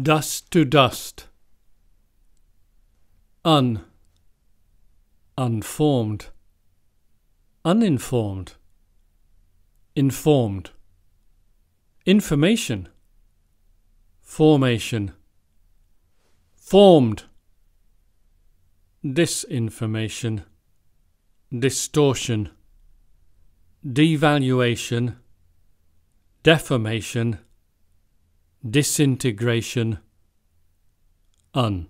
Dust to dust. Un. Unformed. Uninformed. Informed. Information. Formation. Formed. Disinformation. Distortion. Devaluation. Defamation disintegration, un.